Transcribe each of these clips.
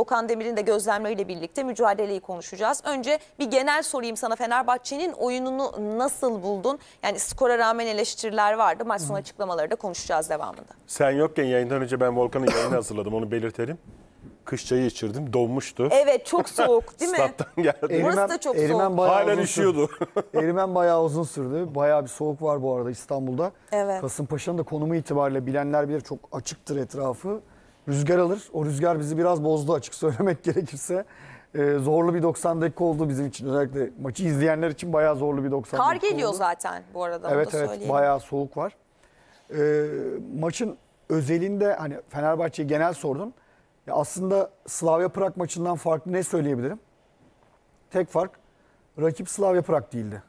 Volkan Demir'in de gözlemleriyle birlikte mücadeleyi konuşacağız. Önce bir genel sorayım sana Fenerbahçe'nin oyununu nasıl buldun? Yani skora rağmen eleştiriler vardı. Maç sonu açıklamaları da konuşacağız devamında. Sen yokken yayından önce ben Volkan'ın yayını hazırladım onu belirtelim. Kış çayı içirdim. Donmuştu. Evet çok soğuk değil mi? Stat'tan geldi. Burası da çok soğuk. Hala üşüyordu. Erimen bayağı uzun sürdü. Bayağı bir soğuk var bu arada İstanbul'da. Evet. Kasımpaşa'nın da konumu itibariyle bilenler bilir çok açıktır etrafı rüzgar alır. O rüzgar bizi biraz bozdu açık söylemek gerekirse. Ee, zorlu bir 90 dakika oldu bizim için. Özellikle maçı izleyenler için bayağı zorlu bir 90 Kar dakika geliyor zaten bu arada. Evet evet söyleyeyim. bayağı soğuk var. Ee, maçın özelinde hani Fenerbahçe'yi genel sordum Ya aslında Slavia Prag maçından farklı ne söyleyebilirim? Tek fark rakip Slavia Prag değildi.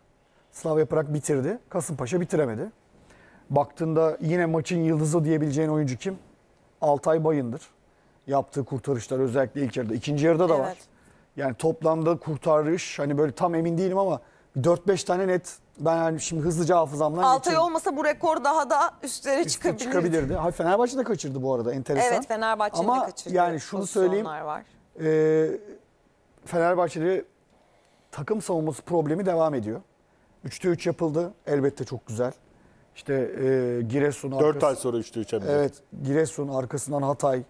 Slavia Prag bitirdi. Kasımpaşa bitiremedi. Baktığında yine maçın yıldızı diyebileceğin oyuncu kim? Altay Bayındır. Yaptığı kurtarışlar özellikle ilk yarıda. ikinci yarıda da var. Yani toplamda kurtarış hani böyle tam emin değilim ama 4-5 tane net ben yani şimdi hızlıca hafızamdan Altay geçeyim. olmasa bu rekor daha da üstlere Üstü çıkabilirdi. çıkabilirdi. Ha, Fenerbahçe de kaçırdı bu arada enteresan. Evet Fenerbahçe'nin de kaçırdı. Ama yani şunu söyleyeyim. var. Ee, Fenerbahçe'de takım savunması problemi devam ediyor. 3'te 3 yapıldı. Elbette çok güzel. İşte e, Giresun 4 ay sonra üçlü üçe Evet Giresun arkasından Hatay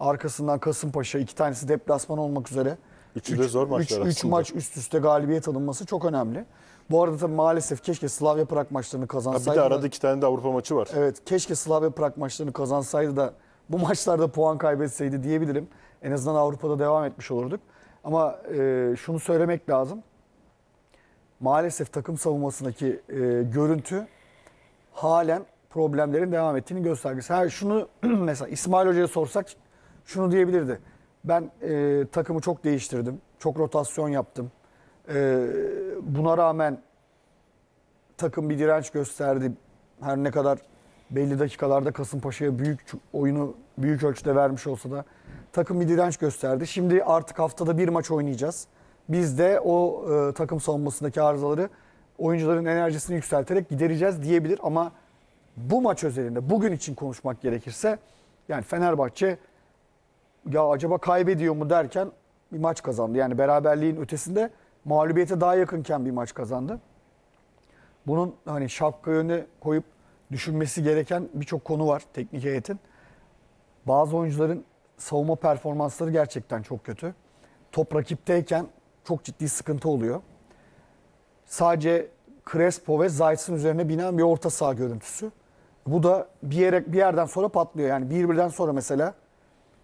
arkasından Kasımpaşa iki tanesi deplasman olmak üzere. Üçü de zor maçlar üç, aslında. Üç maç üst üste galibiyet alınması çok önemli. Bu arada tabii maalesef keşke Slavya Prag maçlarını kazansaydı. bir de arada iki tane de Avrupa maçı var. Evet keşke Slavya Prag maçlarını kazansaydı da bu maçlarda puan kaybetseydi diyebilirim. En azından Avrupa'da devam etmiş olurduk. Ama e, şunu söylemek lazım. Maalesef takım savunmasındaki e, görüntü halen problemlerin devam ettiğini göstergesi. Her şunu mesela İsmail Hoca'ya sorsak şunu diyebilirdi. Ben e, takımı çok değiştirdim. Çok rotasyon yaptım. E, buna rağmen takım bir direnç gösterdi. Her ne kadar belli dakikalarda Kasımpaşa'ya büyük oyunu büyük ölçüde vermiş olsa da takım bir direnç gösterdi. Şimdi artık haftada bir maç oynayacağız. Biz de o e, takım savunmasındaki arızaları oyuncuların enerjisini yükselterek gidereceğiz diyebilir ama bu maç özelinde bugün için konuşmak gerekirse yani Fenerbahçe ya acaba kaybediyor mu derken bir maç kazandı. Yani beraberliğin ötesinde mağlubiyete daha yakınken bir maç kazandı. Bunun hani şapka önüne koyup düşünmesi gereken birçok konu var teknik heyetin. Bazı oyuncuların savunma performansları gerçekten çok kötü. Top rakipteyken çok ciddi sıkıntı oluyor sadece Crespo ve Zayt'sın üzerine binen bir orta saha görüntüsü. Bu da bir yere bir yerden sonra patlıyor. Yani bir birden sonra mesela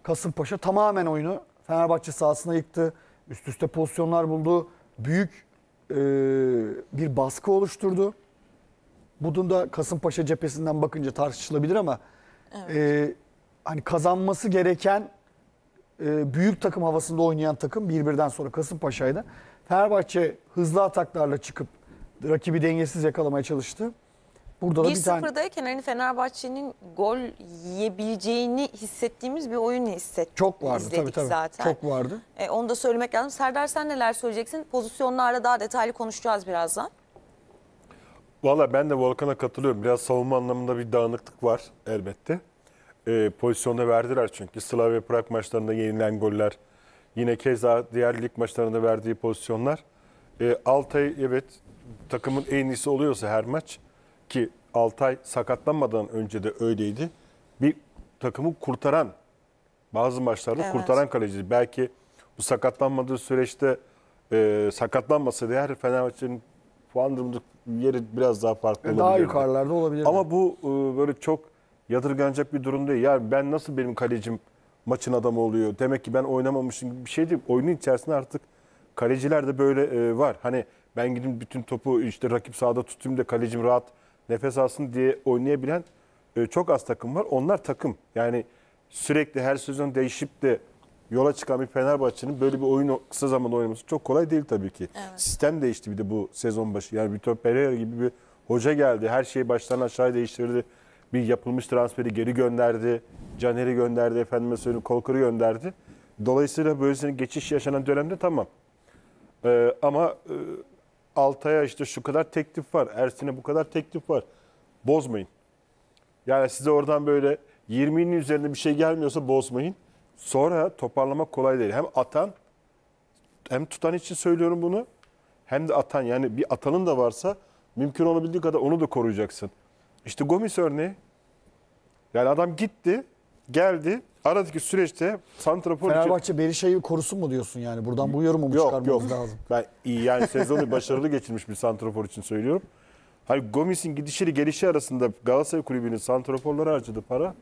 Kasımpaşa tamamen oyunu Fenerbahçe sahasına yıktı. Üst üste pozisyonlar buldu. Büyük e, bir baskı oluşturdu. Bunun da Kasımpaşa cephesinden bakınca tartışılabilir ama evet. e, hani kazanması gereken ee, büyük takım havasında oynayan takım 1-1'den sonra Kasımpaşa'ydı. Fenerbahçe hızlı ataklarla çıkıp rakibi dengesiz yakalamaya çalıştı. Burada da bir tane 1 hani Fenerbahçe'nin gol yiyebileceğini hissettiğimiz bir oyun hissettik. çok vardı tabii tabii. zaten. Çok vardı. E, onu da söylemek lazım. Serdar sen neler söyleyeceksin? Pozisyonlarla daha detaylı konuşacağız birazdan. Valla ben de Volkan'a katılıyorum. Biraz savunma anlamında bir dağınıklık var elbette e, pozisyonda verdiler çünkü. Slavia Prag maçlarında yenilen goller, yine keza diğer lig maçlarında verdiği pozisyonlar. E, Altay evet takımın en iyisi oluyorsa her maç ki Altay sakatlanmadan önce de öyleydi. Bir takımı kurtaran bazı maçlarda evet. kurtaran kaleci. Belki bu sakatlanmadığı süreçte e, sakatlanmasa diğer Fenerbahçe'nin puan durumundaki yeri biraz daha farklı olabilir. Daha yukarılarda olabilir. Ama bu e, böyle çok yadırganacak bir durum değil. Ya ben nasıl benim kalecim maçın adamı oluyor? Demek ki ben oynamamışım gibi bir şey değil. Oyunun içerisinde artık kaleciler de böyle e, var. Hani ben gidip bütün topu işte rakip sahada tutayım da kalecim rahat nefes alsın diye oynayabilen e, çok az takım var. Onlar takım. Yani sürekli her sezon değişip de yola çıkan bir Fenerbahçe'nin böyle bir oyun kısa zamanda oynaması çok kolay değil tabii ki. Evet. Sistem değişti bir de bu sezon başı. Yani Vitor Pereira gibi bir hoca geldi. Her şeyi baştan aşağı değiştirdi bir yapılmış transferi geri gönderdi. Caner'i gönderdi, efendime söyleyeyim Kolkur'u gönderdi. Dolayısıyla böylesine geçiş yaşanan dönemde tamam. Ee, ama e, Altay'a işte şu kadar teklif var, Ersin'e bu kadar teklif var. Bozmayın. Yani size oradan böyle 20'nin üzerinde bir şey gelmiyorsa bozmayın. Sonra toparlamak kolay değil. Hem atan hem tutan için söylüyorum bunu. Hem de atan yani bir atanın da varsa mümkün olabildiği kadar onu da koruyacaksın. İşte Gomis örneği yani adam gitti, geldi. Aradaki süreçte Santrafor için... Fenerbahçe Berisha'yı korusun mu diyorsun yani? Buradan bu yorumu mu Yok yok. lazım? Ben iyi yani sezonu başarılı geçirmiş bir Santrafor için söylüyorum. Hani Gomis'in gidişiyle gelişi arasında Galatasaray Kulübü'nün Santraforlara harcadığı para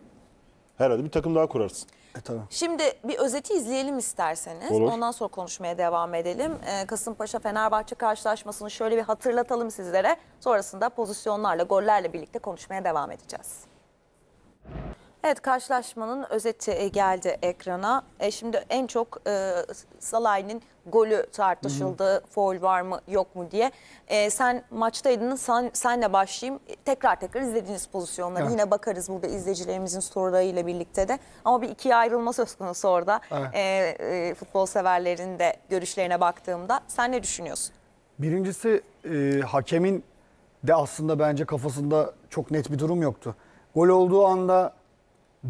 herhalde bir takım daha kurarsın. E tabii. Şimdi bir özeti izleyelim isterseniz. Olur. Ondan sonra konuşmaya devam edelim. Ee, Kasımpaşa Fenerbahçe karşılaşmasını şöyle bir hatırlatalım sizlere. Sonrasında pozisyonlarla, gollerle birlikte konuşmaya devam edeceğiz. Evet karşılaşmanın özeti e, geldi ekrana. E, şimdi en çok e, Salah'ın golü tartışıldı. Hı hı. Foul var mı yok mu diye. E, sen maçtaydın sen, senle başlayayım. E, tekrar tekrar izlediğiniz pozisyonları evet. yine bakarız burada izleyicilerimizin sorularıyla birlikte de. Ama bir ikiye ayrılma söz konusu orada. Evet. E, e, futbol severlerin de görüşlerine baktığımda. Sen ne düşünüyorsun? Birincisi e, hakemin de aslında bence kafasında çok net bir durum yoktu. Gol olduğu anda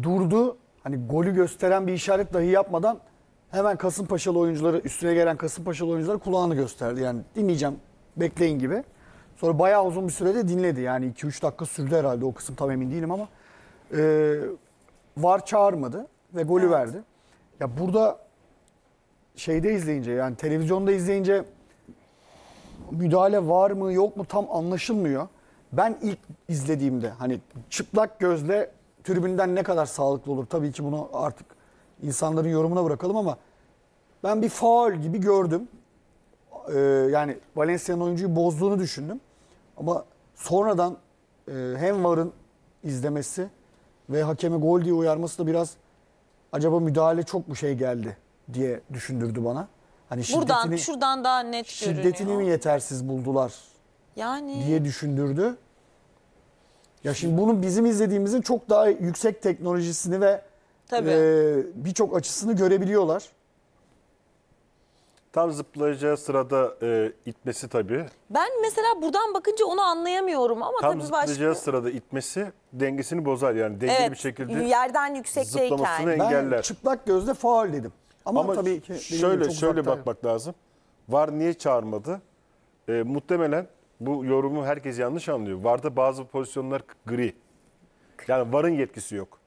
durdu. Hani golü gösteren bir işaret dahi yapmadan hemen Kasımpaşalı oyuncuları, üstüne gelen Kasımpaşalı oyuncuları kulağını gösterdi. Yani dinleyeceğim, bekleyin gibi. Sonra bayağı uzun bir sürede dinledi. Yani 2-3 dakika sürdü herhalde o kısım tam emin değilim ama. Ee, var çağırmadı ve golü evet. verdi. Ya burada şeyde izleyince yani televizyonda izleyince müdahale var mı yok mu tam anlaşılmıyor. Ben ilk izlediğimde hani çıplak gözle tribünden ne kadar sağlıklı olur tabii ki bunu artık insanların yorumuna bırakalım ama ben bir faul gibi gördüm. Ee, yani Valencia'nın oyuncuyu bozduğunu düşündüm. Ama sonradan e, hem VAR'ın izlemesi ve hakeme gol diye uyarması da biraz acaba müdahale çok mu şey geldi diye düşündürdü bana. Hani Buradan şuradan daha net şiddetini görünüyor. Şiddetini mi yetersiz buldular yani... diye düşündürdü. Ya şimdi bunun bizim izlediğimizin çok daha yüksek teknolojisini ve e, birçok açısını görebiliyorlar. Tam zıplayacağı sırada e, itmesi tabii. Ben mesela buradan bakınca onu anlayamıyorum ama Tam tabii zıplayacağı başka. sırada itmesi dengesini bozar. Yani dengeli bir şekilde yerden zıplamasını yüksekteyken. Ben engeller. çıplak gözle faul dedim. Ama, Ama tabii ki şöyle şöyle uzaktan yok. bakmak lazım. Var niye çağırmadı? E, muhtemelen bu yorumu herkes yanlış anlıyor. Varda bazı pozisyonlar gri. Yani varın yetkisi yok.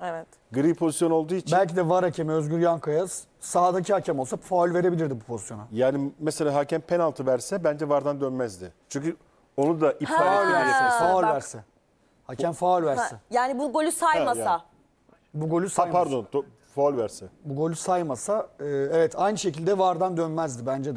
Evet. Gri pozisyon olduğu için. Belki de var hakemi Özgür Yankaya sahadaki hakem olsa faul verebilirdi bu pozisyona. Yani mesela hakem penaltı verse bence vardan dönmezdi. Çünkü onu da iptal Faul verse. etmeyecek. Faul verse. Hakem faul verse. Ha, yani bu golü saymasa. yani. Bu golü Ha, saymasa. pardon faul verse. Bu golü saymasa e, evet aynı şekilde vardan dönmezdi bence de.